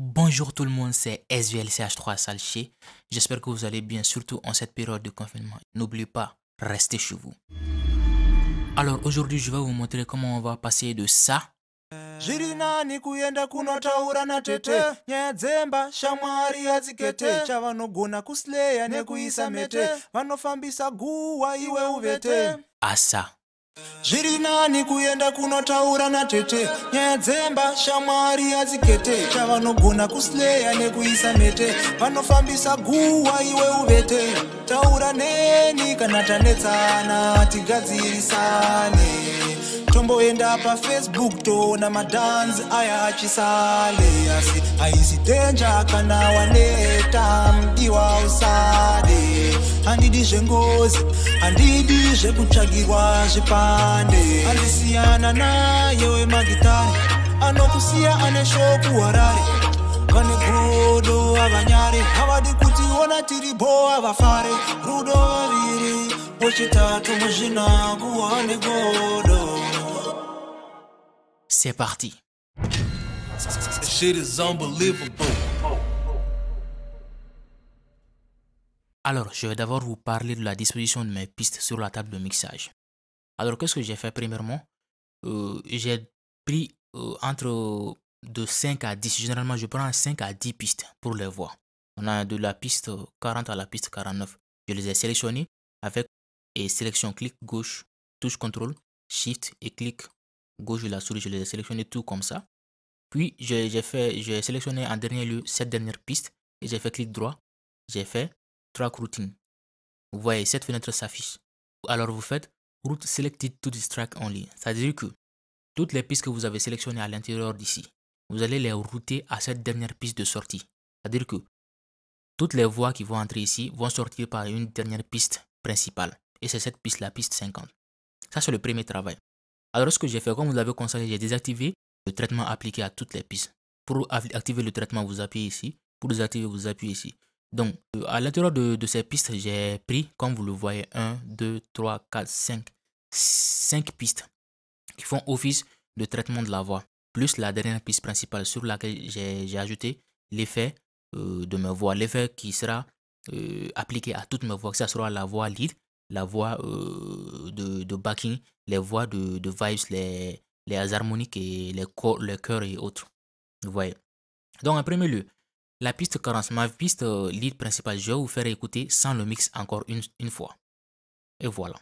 Bonjour tout le monde, c'est SVLCH3 Salché. J'espère que vous allez bien, surtout en cette période de confinement. N'oubliez pas, restez chez vous. Alors aujourd'hui, je vais vous montrer comment on va passer de ça ...à ah, ça... zviri nani kuenda kunotaura natete nyaya dzemba shamwari yadzikete chavanogona kusleya nekuisa mete vanofambisa guwa iwe uvete taura neni kana tanetsana tigadzirisane tomboenda pafacebook toona madhanzi aya achisale asi haisi denja kana waneta mdiwa usade andidishe ngozi andidishe kuchagirwa zvipande anosiyana naye wemagitani anokusiya ane shoku harare vane godo avanyare havadi kutiona tiribo avafare rudo variri pochitatu muzvina kuva godo C'est parti. Shit is unbelievable. Alors, je vais d'abord vous parler de la disposition de mes pistes sur la table de mixage. Alors, qu'est-ce que j'ai fait premièrement euh, J'ai pris euh, entre de 5 à 10, généralement je prends 5 à 10 pistes pour les voix. On a de la piste 40 à la piste 49. Je les ai sélectionnées avec et sélection clic gauche, touche contrôle, shift et clic gauche de la souris. Je les ai sélectionnées tout comme ça. Puis j'ai sélectionné en dernier lieu cette dernière piste et j'ai fait clic droit. J'ai fait track routing. Vous voyez, cette fenêtre s'affiche. Alors vous faites route selected to this track only. C'est-à-dire que toutes les pistes que vous avez sélectionnées à l'intérieur d'ici, vous allez les router à cette dernière piste de sortie. C'est-à-dire que toutes les voies qui vont entrer ici vont sortir par une dernière piste principale. Et c'est cette piste, la piste 50. Ça, c'est le premier travail. Alors, ce que j'ai fait, comme vous l'avez constaté, j'ai désactivé le traitement appliqué à toutes les pistes. Pour activer le traitement, vous appuyez ici. Pour désactiver, vous appuyez ici. Donc, euh, à l'intérieur de, ces pistes, j'ai pris, comme vous le voyez, 1, 2, 3, 4, 5, 5 pistes qui font office de traitement de la voix, plus la dernière piste principale sur laquelle j'ai ajouté l'effet euh, de ma voix, l'effet qui sera euh, appliqué à toutes mes voix, que ce sera la voix lead, la voix de, backing, les voix de, vibes, les, harmoniques et les, les chœurs et autres. Vous voyez. Donc, en premier lieu, la piste 40, ma piste euh, lead principale, je vais vous faire écouter sans le mix encore une, fois. Et voilà.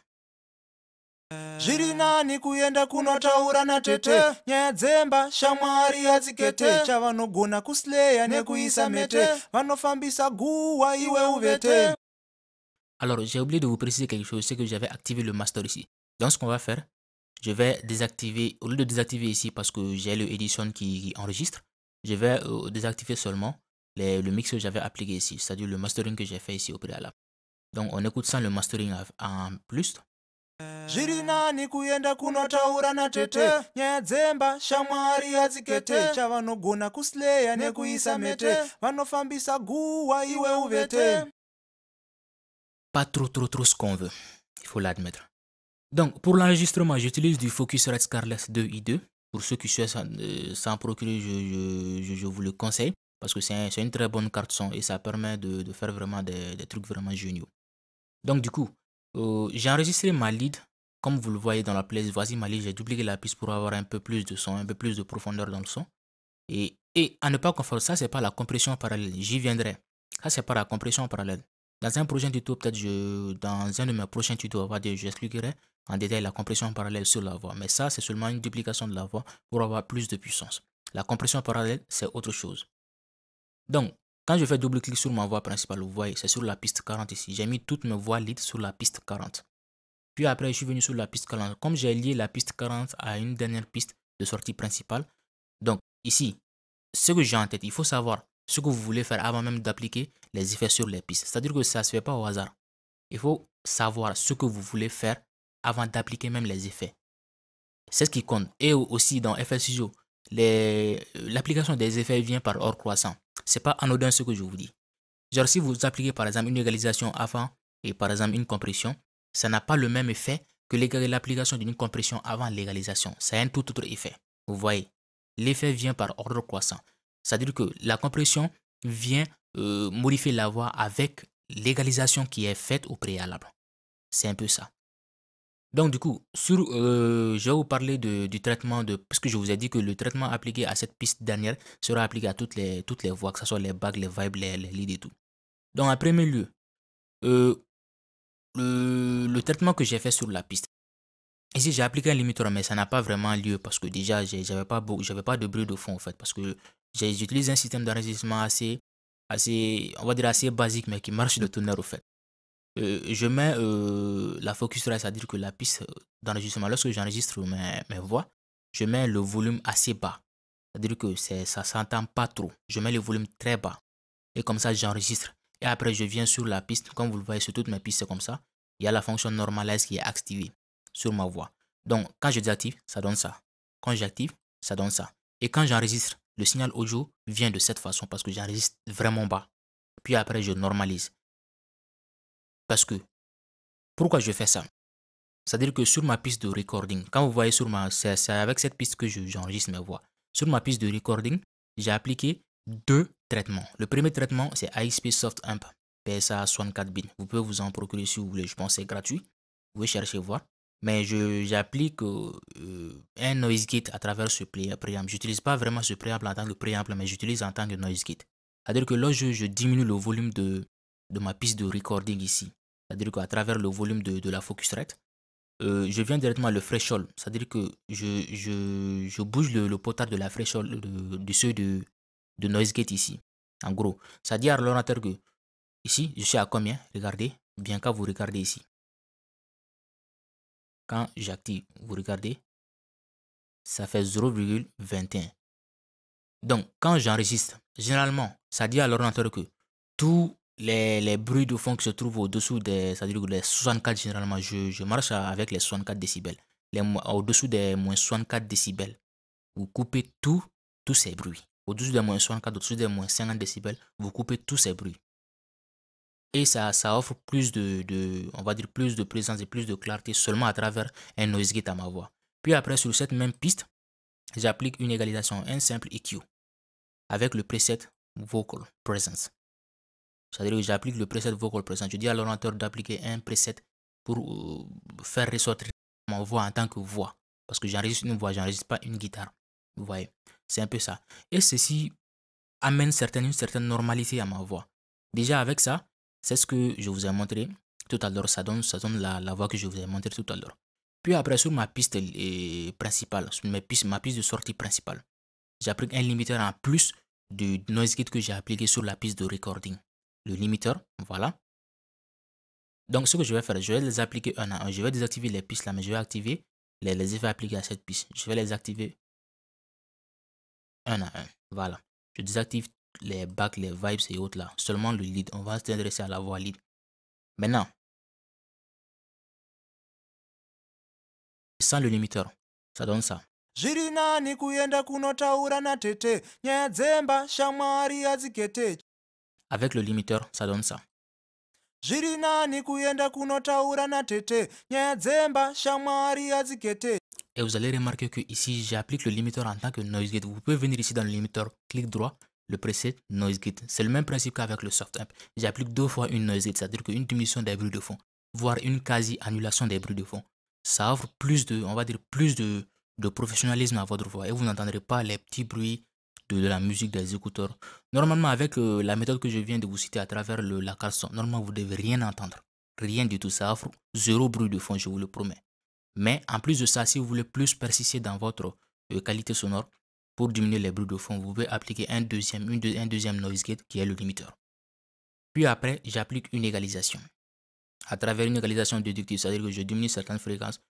Alors, j'ai oublié de vous préciser quelque chose, c'est que j'avais activé le master ici. Donc, ce qu'on va faire, je vais désactiver, au lieu de désactiver ici parce que j'ai le Edition qui, enregistre, je vais euh, désactiver seulement le mix que j'avais appliqué ici, c'est-à-dire le mastering que j'ai fait ici au préalable. Donc on écoute sans le mastering en plus. pas trop trop trop ce qu'on veut il faut l'admettre donc pour l'enregistrement j'utilise du red Scarlett 2i2 pour ceux qui souhaitent s'en euh, procurer je, je, je vous le conseille parce que c'est une très bonne carte son et ça permet de, faire vraiment des, trucs vraiment géniaux. Donc du coup, euh, j'ai enregistré ma lead, comme vous le voyez dans la playlist, voici ma lead, j'ai dupliqué la piste pour avoir un peu plus de son, un peu plus de profondeur dans le son. Et, à ne pas confondre, ça c'est pas la compression parallèle, j'y viendrai. Ça c'est pas la compression parallèle. Dans un prochain tuto, peut-être dans un de mes prochains tutos, j'expliquerai en détail la compression parallèle sur la voix. Mais ça, c'est seulement une duplication de la voix pour avoir plus de puissance. La compression parallèle, c'est autre chose. Donc, quand je fais double clic sur ma voix principale, vous voyez, c'est sur la piste 40 ici. J'ai mis toutes mes voix lead sur la piste 40. Puis après, je suis venu sur la piste 40. Comme j'ai lié la piste 40 à une dernière piste de sortie principale, donc ici, ce que j'ai en tête, il faut savoir ce que vous voulez faire avant même d'appliquer les effets sur les pistes. C'est-à-dire que ça ne se fait pas au hasard. Il faut savoir ce que vous voulez faire avant d'appliquer même les effets. C'est ce qui compte. Et aussi dans FL euh, l'application des effets vient par hors croissant. C'est pas anodin ce que je vous dis. Genre, si vous appliquez par exemple une égalisation avant et par exemple une compression, ça n'a pas le même effet que l'application d'une compression avant l'égalisation. C'est un tout autre effet. Vous voyez, l'effet vient par ordre croissant. C'est-à-dire que la compression vient euh, modifier la voix avec l'égalisation qui est faite au préalable. C'est un peu ça. Donc du coup, sur, euh, je vais vous parler du traitement de... Parce que je vous ai dit que le traitement appliqué à cette piste dernière sera appliqué à toutes les, toutes les voix, que ce soit les bagues, les vibes, les, les leads et tout. Donc en premier lieu, euh, le, traitement que j'ai fait sur la piste. Ici, j'ai appliqué un limiteur, mais ça n'a pas vraiment lieu parce que déjà, j'avais pas, pas de bruit de fond en fait. Parce que j'utilise un système d'enregistrement assez, assez, on va dire assez basique, mais qui marche de tonnerre au fait. Euh, je mets euh, la focus là, c'est-à-dire que la piste euh, d'enregistrement, lorsque j'enregistre mes, mes, voix, je mets le volume assez bas. C'est-à-dire que ça ne s'entend pas trop. Je mets le volume très bas. Et comme ça, j'enregistre. Et après, je viens sur la piste. Comme vous le voyez sur toutes mes pistes, c'est comme ça. Il y a la fonction normalise qui est activée sur ma voix. Donc, quand je désactive, ça donne ça. Quand j'active, ça donne ça. Et quand j'enregistre, le signal audio vient de cette façon parce que j'enregistre vraiment bas. Puis après, je normalise. Parce que, pourquoi je fais ça C'est-à-dire que sur ma piste de recording, quand vous voyez sur ma... C'est avec cette piste que j'enregistre mes voix. Sur ma piste de recording, j'ai appliqué deux traitements. Le premier traitement, c'est ISP Soft Amp PSA 64 bits. Vous pouvez vous en procurer si vous voulez. Je pense que c'est gratuit. Vous pouvez chercher voir. Mais j'applique euh, un noise gate à travers ce préamble. J'utilise pas vraiment ce préamble en tant que préamble, mais j'utilise en tant que noise gate. C'est-à-dire que là, je, diminue le volume de ma piste de recording ici, c'est-à-dire qu'à travers le volume de, la focus euh, je viens directement le threshold, c'est-à-dire que je, je, bouge le, le, potard de la threshold de, de ceux de, de noise gate ici. En gros, ça dit à l'ordinateur que ici, je suis à combien Regardez, bien qu'à vous regardez ici. Quand j'active, vous regardez, ça fait 0,21. Donc, quand j'enregistre, généralement, ça dit à l'ordinateur que tout les, bruits de fond qui se trouvent au-dessous des. dire les 64, généralement, je, je, marche avec les 64 décibels. Au-dessous des moins 64 décibels, vous coupez tout, tous ces bruits. Au-dessous des moins 64, au-dessous des moins 50 décibels, vous coupez tous ces bruits. Et ça, offre plus de, on va dire, plus de présence et plus de clarté seulement à travers un noise gate à ma voix. Puis après, sur cette même piste, j'applique une égalisation, un simple EQ, avec le preset Vocal Presence. C'est-à-dire que j'applique le preset vocal présent. Je dis à l'orateur d'appliquer un preset pour euh, faire ressortir ma voix en tant que voix. Parce que j'enregistre une voix, n'enregistre pas une guitare. Vous voyez, c'est un peu ça. Et ceci amène certaines, une certaine normalité à ma voix. Déjà avec ça, c'est ce que je vous ai montré tout à l'heure. Ça donne, ça donne la, voix que je vous ai montré tout à l'heure. Puis après, sur ma piste principale, sur mes piste ma piste de sortie principale, j'applique un limiteur en plus du noise gate que j'ai appliqué sur la piste de recording le limiteur, voilà. Donc ce que je vais faire, je vais les appliquer un à un. Je vais désactiver les pistes là, mais je vais activer les, les effets appliqués à cette piste. Je vais les activer un à un. Voilà. Je désactive les bacs, les vibes et autres là. Seulement le lead. On va s'intéresser à la voix lead. Maintenant, sans le limiteur, ça donne ça. Avec le limiteur, ça donne ça. Et vous allez remarquer que ici, j'applique le limiteur en tant que noise gate. Vous pouvez venir ici dans le limiteur, clic droit, le preset noise gate. C'est le même principe qu'avec le soft amp. J'applique deux fois une noise gate, c'est-à-dire qu'une diminution des bruits de fond, voire une quasi-annulation des bruits de fond. Ça offre plus de, on va dire, plus de, de professionnalisme à votre voix et vous n'entendrez pas les petits bruits de la musique des écouteurs. Normalement, avec euh, la méthode que je viens de vous citer à travers le, la son normalement, vous ne devez rien entendre. Rien du tout, ça offre zéro bruit de fond, je vous le promets. Mais en plus de ça, si vous voulez plus persister dans votre euh, qualité sonore, pour diminuer les bruits de fond, vous pouvez appliquer un deuxième, une un deuxième noise gate qui est le limiteur. Puis après, j'applique une égalisation. À travers une égalisation déductive, c'est-à-dire que je diminue certaines fréquences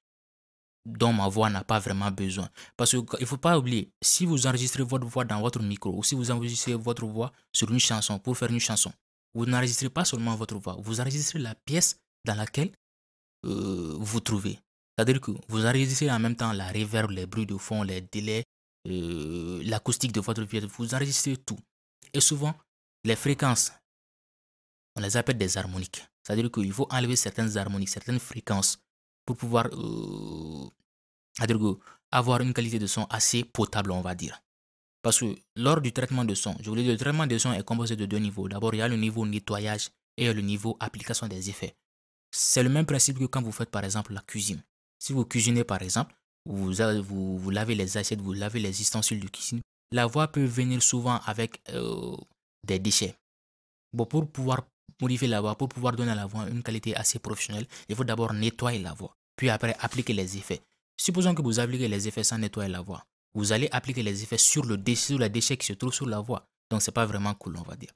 dont ma voix n'a pas vraiment besoin. Parce qu'il ne faut pas oublier, si vous enregistrez votre voix dans votre micro ou si vous enregistrez votre voix sur une chanson pour faire une chanson, vous n'enregistrez pas seulement votre voix, vous enregistrez la pièce dans laquelle euh, vous trouvez. C'est-à-dire que vous enregistrez en même temps la reverb, les bruits de fond, les délais, euh, l'acoustique de votre pièce, vous enregistrez tout. Et souvent, les fréquences, on les appelle des harmoniques. C'est-à-dire qu'il faut enlever certaines harmoniques, certaines fréquences pour pouvoir euh, avoir une qualité de son assez potable, on va dire. Parce que lors du traitement de son, je voulais le traitement de son est composé de deux niveaux. D'abord, il y a le niveau nettoyage et le niveau application des effets. C'est le même principe que quand vous faites par exemple la cuisine. Si vous cuisinez par exemple, vous, vous, vous lavez les assiettes, vous lavez les ustensiles de cuisine, la voix peut venir souvent avec euh, des déchets. Bon, pour pouvoir modifier la voix, pour pouvoir donner à la voix une qualité assez professionnelle, il faut d'abord nettoyer la voix, puis après appliquer les effets. Supposons que vous appliquez les effets sans nettoyer la voix. Vous allez appliquer les effets sur le déchet, ou qui se trouve sur la voix. Donc, c'est pas vraiment cool, on va dire.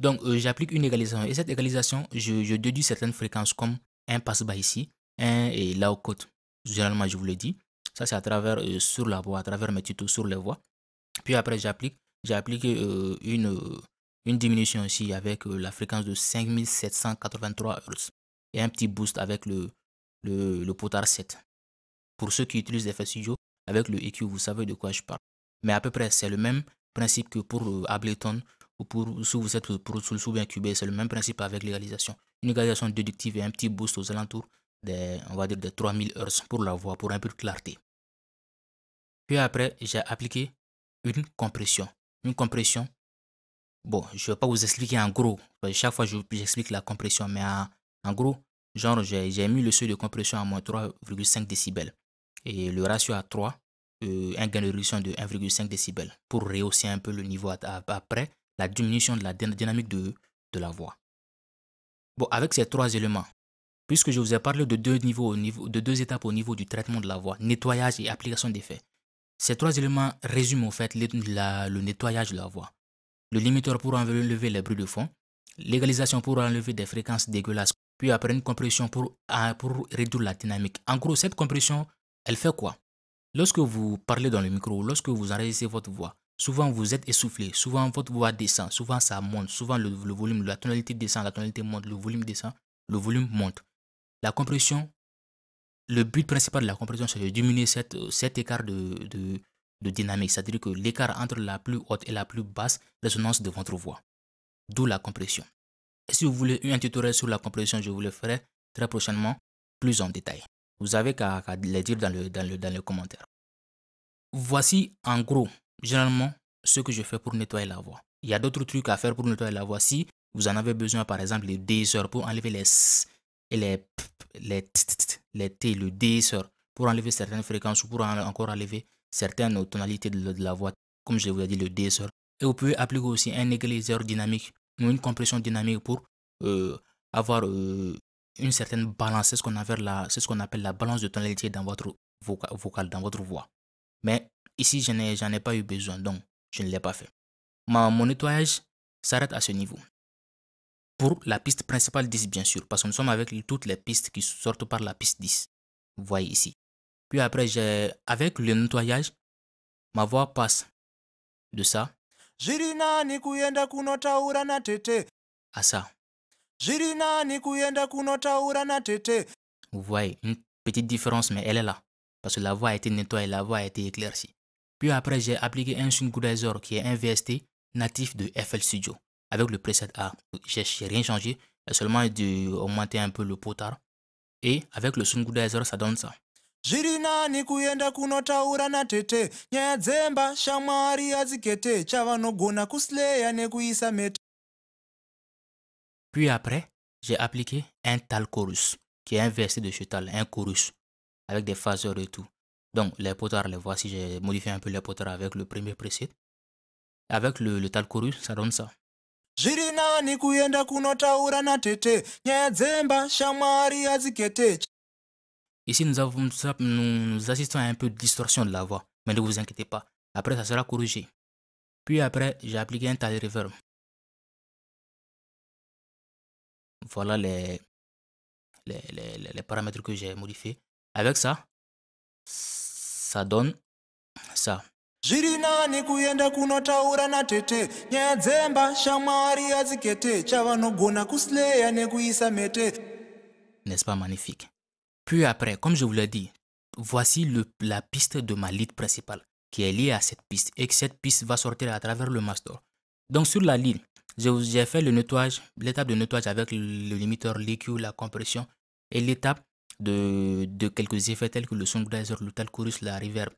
Donc, euh, j'applique une égalisation. Et cette égalisation, je, je déduis certaines fréquences comme un passe-bas ici, un et là au côte. Généralement, je vous le dis. Ça, c'est à travers euh, sur la voix, à travers mes tutos sur les voix. Puis après, j'applique j'applique euh, une une diminution aussi avec euh, la fréquence de 5783 Hz et un petit boost avec le, le, le potard 7. Pour ceux qui utilisent des Studio avec le EQ, vous savez de quoi je parle. Mais à peu près, c'est le même principe que pour euh, Ableton ou pour, si vous êtes pour, sous, sous incubé, c'est le même principe avec l'égalisation. Une égalisation déductive et un petit boost aux alentours des, on va dire, de 3000 Hz pour la voix, pour un peu de clarté. Puis après, j'ai appliqué une compression. Une compression Bon, je ne vais pas vous expliquer en gros. Chaque fois, j'explique la compression. Mais en, gros, genre, j'ai mis le seuil de compression à moins 3,5 décibels. Et le ratio à 3, euh, un gain de réduction de 1,5 décibels. Pour rehausser un peu le niveau après la diminution de la dynamique de, de la voix. Bon, avec ces trois éléments, puisque je vous ai parlé de deux, niveaux, de deux étapes au niveau du traitement de la voix, nettoyage et application d'effets, ces trois éléments résument en fait la, le nettoyage de la voix le limiteur pour enlever les bruits de fond, l'égalisation pour enlever des fréquences dégueulasses, puis après une compression ah, pour, réduire la dynamique. En gros, cette compression, elle fait quoi Lorsque vous parlez dans le micro, lorsque vous enregistrez votre voix, souvent vous êtes essoufflé, souvent votre voix descend, souvent ça monte, souvent le, volume, la tonalité descend, la tonalité monte, le volume descend, le volume monte. La compression, le but principal de la compression, c'est de diminuer cet, écart de, de dynamique, c'est-à-dire que l'écart entre la plus haute et la plus basse résonance de votre voix, d'où la compression. Et si vous voulez un tutoriel sur la compression, je vous le ferai très prochainement, plus en détail. Vous avez qu'à le dire dans le, dans, le, dans le commentaire. Voici en gros, généralement, ce que je fais pour nettoyer la voix. Il y a d'autres trucs à faire pour nettoyer la voix. Si vous en avez besoin, par exemple, les déesseurs pour enlever les s et les p, les t, les t, le déesseur pour enlever certaines fréquences ou pour en, encore enlever certaines tonalités de la voix, comme je vous ai dit, le DSR. Et vous pouvez appliquer aussi un égaliseur dynamique ou une compression dynamique pour euh, avoir euh, une certaine balance. C'est ce qu'on ce appelle la balance de tonalité dans votre vocal, dans votre voix. Mais ici, je n'en ai, pas eu besoin, donc je ne l'ai pas fait. mon nettoyage s'arrête à ce niveau. Pour la piste principale 10, bien sûr, parce que nous sommes avec toutes les pistes qui sortent par la piste 10. Vous voyez ici. Puis après, j'ai, avec le nettoyage, ma voix passe de ça à ça. Vous voyez, une petite différence, mais elle est là. Parce que la voix a été nettoyée, la voix a été éclaircie. Puis après, j'ai appliqué un synchronizer qui est un VST natif de FL Studio avec le preset A. J'ai rien changé, seulement dû augmenter un peu le potard. Et avec le synchronizer, ça donne ça zviri nani kuenda kunotaura natete nyaya dzemba shamwari yadzikete chavanogona kusleya nekuisa mete puis après j'ai appliqué un tal chorus qui est un de ce tal un chorus avec des phaseurs et tout donc les potards les voici j'ai modifié un peu les potards avec le premier preset avec le, le tal chorus ça donne ça zviri nani kuenda kunotaura natete nyaya dzemba shamwari yadzikete Ici, nous, nous assistons à un peu de distorsion de la voix, mais ne vous inquiétez pas, après ça sera corrigé. Puis après, j'ai appliqué un tas de reverb. Voilà les, les, les, paramètres que j'ai modifiés. Avec ça, ça donne ça. N'est-ce pas magnifique puis après, comme je vous l'ai dit, voici la piste de ma lead principale qui est liée à cette piste et que cette piste va sortir à travers le master. Donc sur la lead, j'ai fait le nettoyage, l'étape de nettoyage avec le limiteur l'EQ, la compression et l'étape de, quelques effets tels que le designer, le talcourus, chorus, la reverb.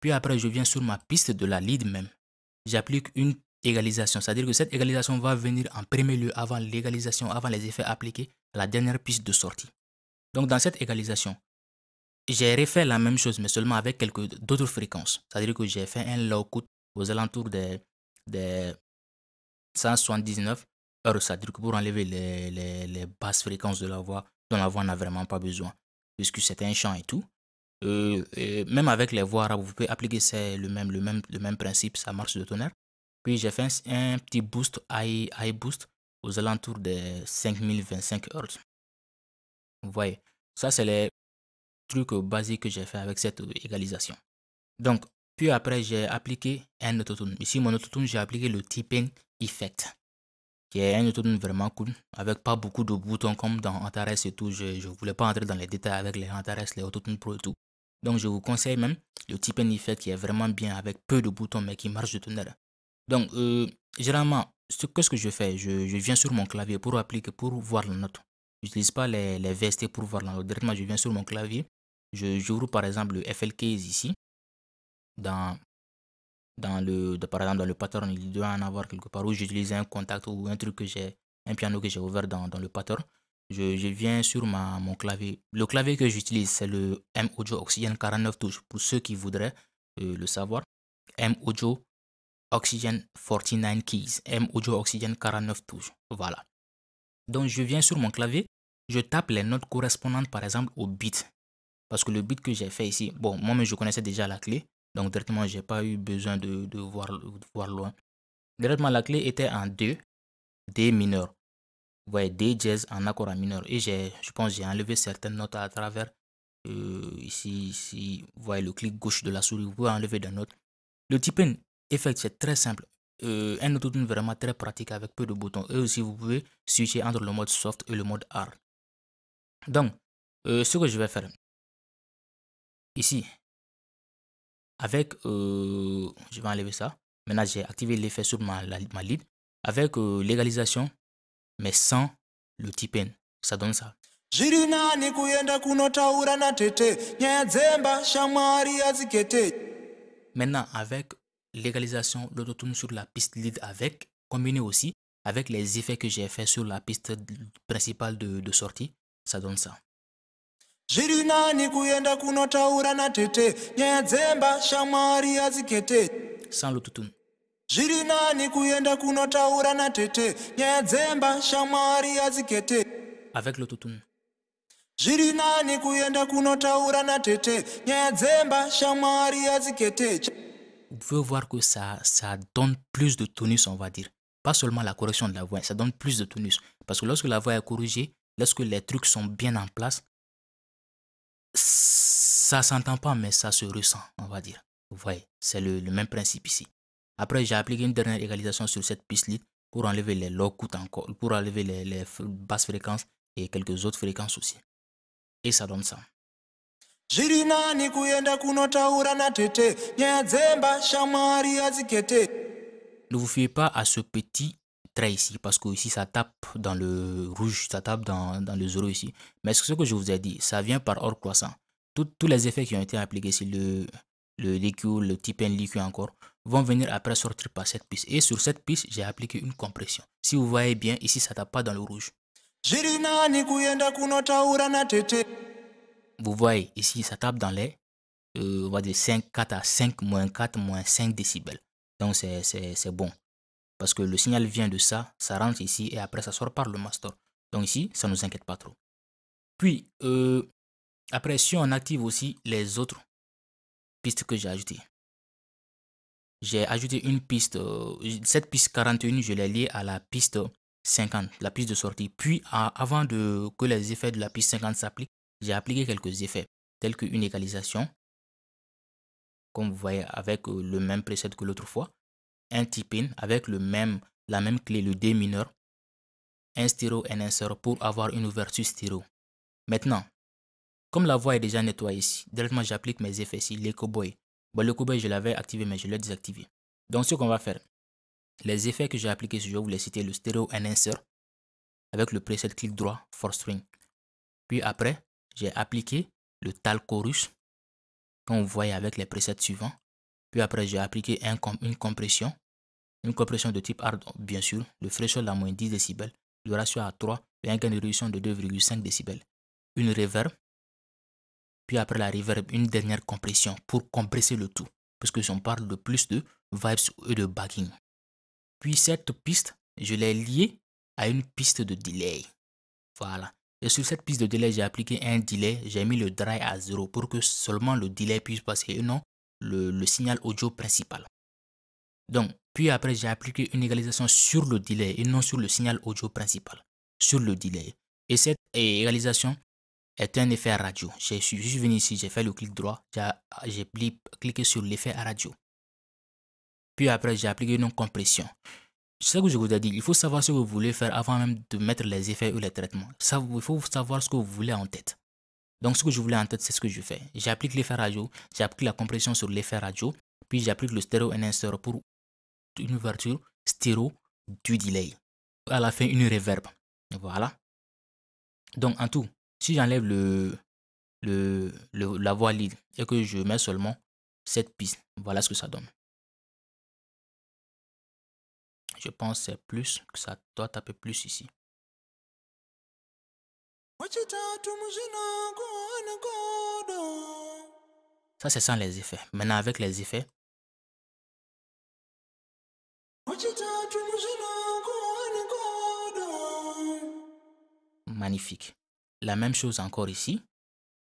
Puis après, je viens sur ma piste de la lead même. J'applique une égalisation, c'est-à-dire que cette égalisation va venir en premier lieu avant l'égalisation, avant les effets appliqués à la dernière piste de sortie. Donc dans cette égalisation, j'ai refait la même chose, mais seulement avec quelques d'autres fréquences. C'est-à-dire que j'ai fait un low cut aux alentours des, des 179 heures, c'est-à-dire que pour enlever les, basses fréquences de la voix, dont la voix n'a vraiment pas besoin, puisque c'est un chant et tout. Euh, même avec les voix vous pouvez appliquer le, même, le, même, le même principe, ça marche de tonnerre. Puis j'ai fait un, petit boost, high, high boost, aux alentours des 5025 Hz. Vous voyez, ça c'est les trucs basiques que j'ai fait avec cette égalisation. Donc, puis après, j'ai appliqué un auto-tune. Ici, mon auto-tune, j'ai appliqué le tipping effect, qui est un auto-tune vraiment cool, avec pas beaucoup de boutons comme dans Antares et tout. Je voulais pas entrer dans les détails avec les Antares, les autotune pro et tout. Donc, je vous conseille même le tipping effect qui est vraiment bien avec peu de boutons mais qui marche de tonnerre. Donc, euh, généralement, qu'est-ce que je fais je, je, viens sur mon clavier pour appliquer, pour voir la note n'utilise pas les, les VST pour voir Directement, je viens sur mon clavier. Je J'ouvre par exemple le FL Case ici. Dans, dans le, par exemple, dans le pattern, il doit en avoir quelque part où j'utilise un contact ou un truc que j'ai, un piano que j'ai ouvert dans, dans, le pattern. Je, je viens sur ma, mon clavier. Le clavier que j'utilise, c'est le M-Audio Oxygen 49 touches. Pour ceux qui voudraient euh, le savoir, M-Audio Oxygen 49 keys, M audio Oxygen 49 touches. Voilà. Donc je viens sur mon clavier, je tape les notes correspondantes par exemple au beat. Parce que le beat que j'ai fait ici, bon, moi-même je connaissais déjà la clé, donc directement j'ai pas eu besoin de, voir, voir loin. Directement la clé était en D, D mineur. Vous voyez, D jazz en accord à mineur. Et j'ai, je pense j'ai enlevé certaines notes à travers. Euh, ici, ici, vous voyez le clic gauche de la souris, vous pouvez enlever des notes. Le typing effect, c'est très simple euh, un autre vraiment très pratique avec peu de boutons. Et aussi, vous pouvez switcher entre le mode soft et le mode hard. Donc, euh, ce que je vais faire ici, avec, euh, je vais enlever ça. Maintenant, j'ai activé l'effet sur ma, la, avec euh, l'égalisation, mais sans le N. Ça donne ça. maintenant avec légalisation, l'autotune sur la piste lead avec, combiné aussi avec les effets que j'ai fait sur la piste principale de, de sortie, ça donne ça. zviri nani kuenda kunotaura natete nyaya dzemba shamwari hadzikete sans l'autotune zviri nani kuenda kunotaura natete nyaya dzemba shamwari hadzikete avec l'autotune zviri nani kuenda kunotaura natete nyaya dzemba shamwari hadzikete vous pouvez voir que ça, ça donne plus de tonus, on va dire. Pas seulement la correction de la voix, ça donne plus de tonus. Parce que lorsque la voix est corrigée, lorsque les trucs sont bien en place, ça s'entend pas, mais ça se ressent, on va dire. Vous voyez, c'est le, le, même principe ici. Après, j'ai appliqué une dernière égalisation sur cette piste lead pour enlever les low cut encore, pour enlever les basses fréquences et quelques autres fréquences aussi. Et ça donne ça ne vous fiez pas à ce petit trait ici parce que ici ça tape dans le rouge ça tape dans, dans le zéro ici mais ce que je vous ai dit ça vient par hors croissant tous les effets qui ont été appliqués ici le le liquide, le type liquide encore, vont venir après sortir par cette piste. Et sur cette piste, j'ai appliqué une compression. Si vous voyez bien, ici, ça tape pas dans le rouge vous voyez ici, ça tape dans les, euh, on va dire 5, 4 à 5, moins 4, moins 5 décibels. Donc c'est bon. Parce que le signal vient de ça, ça rentre ici et après ça sort par le master. Donc ici, ça ne nous inquiète pas trop. Puis, euh, après, si on active aussi les autres pistes que j'ai ajoutées. J'ai ajouté une piste, euh, cette piste 41, je l'ai liée à la piste 50, la piste de sortie. Puis, avant de, que les effets de la piste 50 s'appliquent, j'ai appliqué quelques effets, tels qu'une égalisation, comme vous voyez avec euh, le même preset que l'autre fois, un tip-in avec le même, la même clé, le D mineur, un Stereo et pour avoir une ouverture styro. Maintenant, comme la voix est déjà nettoyée ici, directement j'applique mes effets ici, les cowboys. Bon, le cowboy, je l'avais activé, mais je l'ai désactivé. Donc, ce qu'on va faire, les effets que j'ai appliqués, je vais vous les citer, le stereo enhancer avec le preset clic droit, For string. Puis après, j'ai appliqué le talcorus qu'on voyait avec les presets suivants. Puis après, j'ai appliqué un, une compression, une compression de type hard, bien sûr, le threshold à moins 10 décibels, le ratio à 3 et un gain de réduction de 2,5 décibels. Une reverb, puis après la reverb, une dernière compression pour compresser le tout, parce que j'en parle de plus de vibes et de backing. Puis cette piste, je l'ai liée à une piste de delay. Voilà. Et sur cette piste de délai, j'ai appliqué un delay, j'ai mis le dry à 0 pour que seulement le delay puisse passer et non le, signal audio principal. Donc, puis après, j'ai appliqué une égalisation sur le delay et non sur le signal audio principal, sur le delay. Et cette égalisation est un effet radio. Je suis juste venu ici, j'ai fait le clic droit, j'ai cliqué sur l'effet à radio. Puis après, j'ai appliqué une compression. C'est ce que je vous ai dit, il faut savoir ce que vous voulez faire avant même de mettre les effets ou les traitements. il faut savoir ce que vous voulez en tête. Donc ce que je voulais en tête, c'est ce que je fais. J'applique l'effet radio, j'applique la compression sur l'effet radio, puis j'applique le stéréo enhancer pour une ouverture stéréo du delay. À la fin, une reverb. Voilà. Donc en tout, si j'enlève le, le, la voix lead et que je mets seulement cette piste, voilà ce que ça donne. Je pense c'est plus que ça doit taper plus ici. Ça, c'est sans les effets. Maintenant, avec les effets. Magnifique. La même chose encore ici.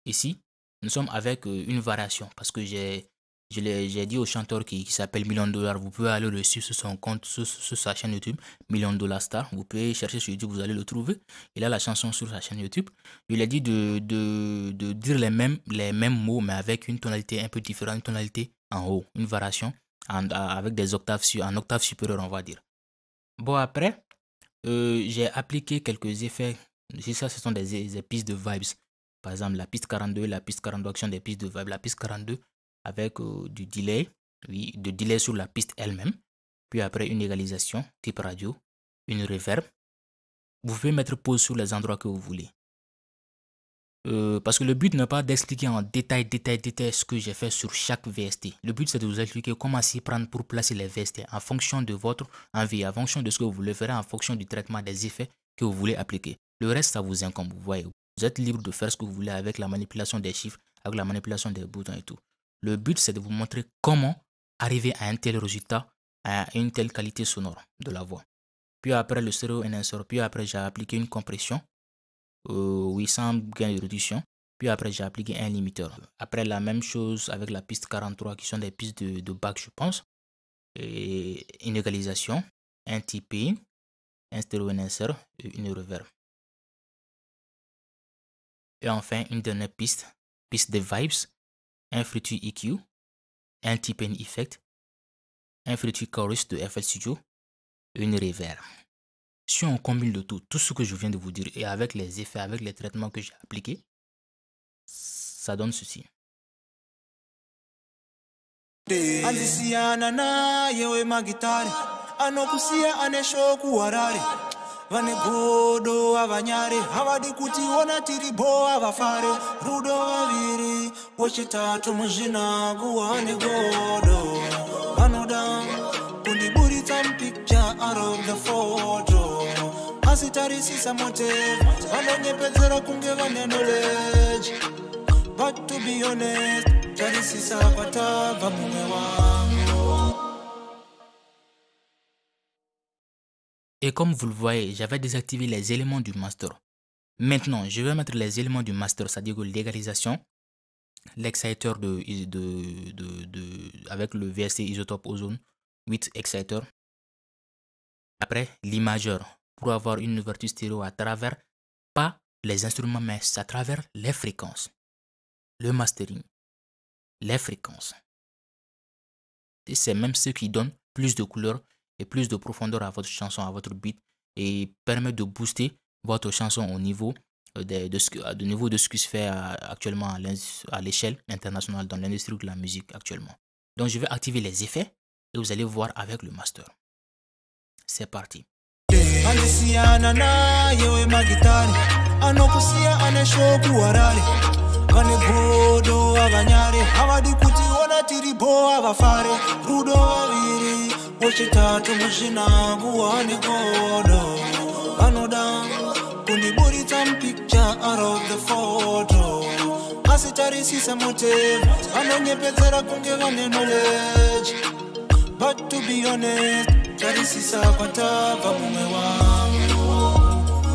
Ici, nous sommes avec euh, une variation parce que j'ai j'ai dit au chanteur qui, s'appelle Million Dollar, vous pouvez aller le suivre sur son compte, sur, sa chaîne YouTube, Million Dollar Star. Vous pouvez chercher sur YouTube, vous allez le trouver. Il a la chanson sur sa chaîne YouTube. Il a dit de, de, de dire les mêmes, les mêmes mots, mais avec une tonalité un peu différente, une tonalité en haut, une variation avec des octaves, en octave supérieure, on va dire. Bon, après, euh, j'ai appliqué quelques effets. Ça, ce sont des, des pistes de vibes. Par exemple, la piste 42, la piste 42 action, des pistes de vibes. La piste 42, avec euh, du delay, oui, de delay sur la piste elle-même, puis après une égalisation type radio, une reverb. Vous pouvez mettre pause sur les endroits que vous voulez. Euh, parce que le but n'est pas d'expliquer en détail, détail, détail ce que j'ai fait sur chaque VST. Le but, c'est de vous expliquer comment s'y prendre pour placer les VST en fonction de votre envie, en fonction de ce que vous voulez faire, en fonction du traitement des effets que vous voulez appliquer. Le reste, ça vous incombe, vous voyez. Vous êtes libre de faire ce que vous voulez avec la manipulation des chiffres, avec la manipulation des boutons et tout. Le but, c'est de vous montrer comment arriver à un tel résultat, à une telle qualité sonore de la voix. Puis après le stéréo enhancer, puis après j'ai appliqué une compression, euh, 800 gain de réduction, puis après j'ai appliqué un limiteur. Après la même chose avec la piste 43 qui sont des pistes de, de bac je pense, et une égalisation, un TP, un stéréo enhancer et une reverb. Et enfin une dernière piste, piste des vibes friture EQ, un pain Effect, un friture Chorus de FL Studio, une reverb. Si on combine le tout, tout ce que je viens de vous dire et avec les effets, avec les traitements que j'ai appliqués, ça donne ceci. vane godo havanyare havadi kutiona tiripo havafare rudo vaviri wechitatu muzvinaku vane godo vanoda kundiburitsa mupikcha arothe foto asi tarisisa mote vanonyepedzera kunge vane noleji but to be honest tarisisa kwatabva mumwe wavo Et comme vous le voyez, j'avais désactivé les éléments du master. Maintenant, je vais mettre les éléments du master, c'est-à-dire l'égalisation, l'exciter de, avec le VST isotope ozone, 8 exciter. Après, l'imageur, pour avoir une ouverture stéréo à travers, pas les instruments, mais à travers les fréquences. Le mastering, les fréquences. Et c'est même ce qui donne plus de couleurs et plus de profondeur à votre chanson, à votre beat et permet de booster votre chanson au niveau euh, de, de, ce, de niveau de ce qui se fait euh, actuellement à l'échelle internationale dans l'industrie de la musique actuellement. Donc je vais activer les effets et vous allez voir avec le master. C'est parti. wechitatu mushina kuwane kodo vanoda kundiburitsa mpicture out of the photo asitarisise motive vanonyepedzera kunge vane knowledge but to be honest tarisisa kwatabva mumwe wangu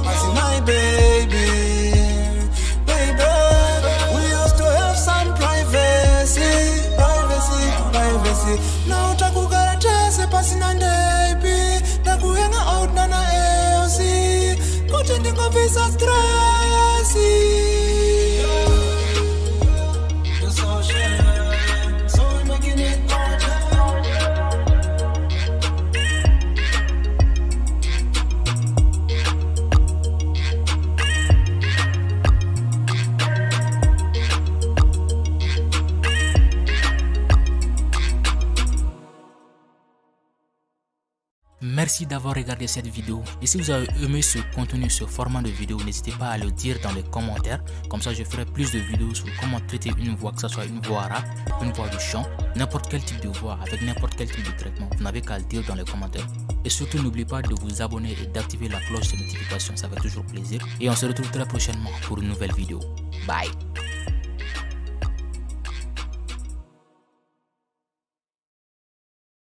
asi my baby baby we used to have some privacy privacy privacy now pasina ndepi ndakuyenga outnana eosi kuti ndingovisa stresi d'avoir regardé cette vidéo. Et si vous avez aimé ce contenu, ce format de vidéo, n'hésitez pas à le dire dans les commentaires. Comme ça, je ferai plus de vidéos sur comment traiter une voix, que ce soit une voix rap une voix du chant, n'importe quel type de voix, avec n'importe quel type de traitement. Vous n'avez qu'à le dire dans les commentaires. Et surtout, n'oubliez pas de vous abonner et d'activer la cloche de notification. Ça va toujours plaisir. Et on se retrouve très prochainement pour une nouvelle vidéo. Bye